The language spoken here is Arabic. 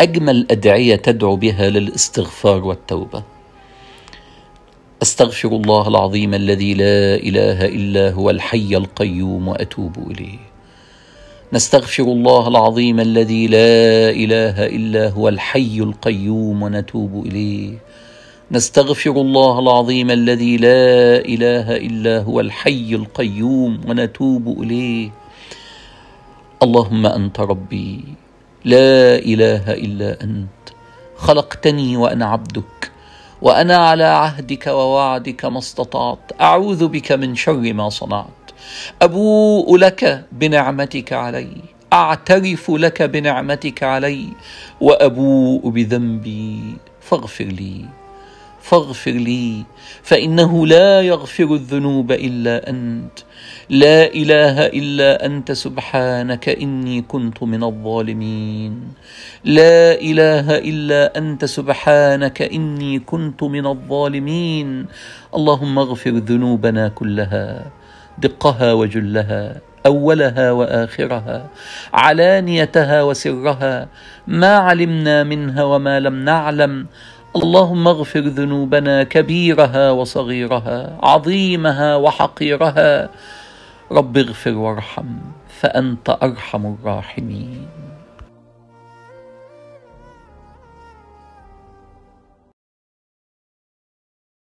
اجمل ادعيه تدعو بها للاستغفار والتوبه استغفر الله العظيم الذي لا اله الا هو الحي القيوم واتوب اليه نستغفر الله العظيم الذي لا اله الا هو الحي القيوم ونتوب اليه نستغفر الله العظيم الذي لا اله الا هو الحي القيوم ونتوب اليه اللهم انت ربي لا اله الا انت خلقتني وانا عبدك وانا على عهدك ووعدك ما استطعت اعوذ بك من شر ما صنعت ابوء لك بنعمتك علي اعترف لك بنعمتك علي وابوء بذنبي فاغفر لي فاغفر لي فانه لا يغفر الذنوب الا انت لا اله الا انت سبحانك اني كنت من الظالمين لا اله الا انت سبحانك اني كنت من الظالمين اللهم اغفر ذنوبنا كلها دقها وجلها اولها واخرها علانيتها وسرها ما علمنا منها وما لم نعلم اللهم اغفر ذنوبنا كبيرها وصغيرها عظيمها وحقيرها رب اغفر وارحم فانت ارحم الراحمين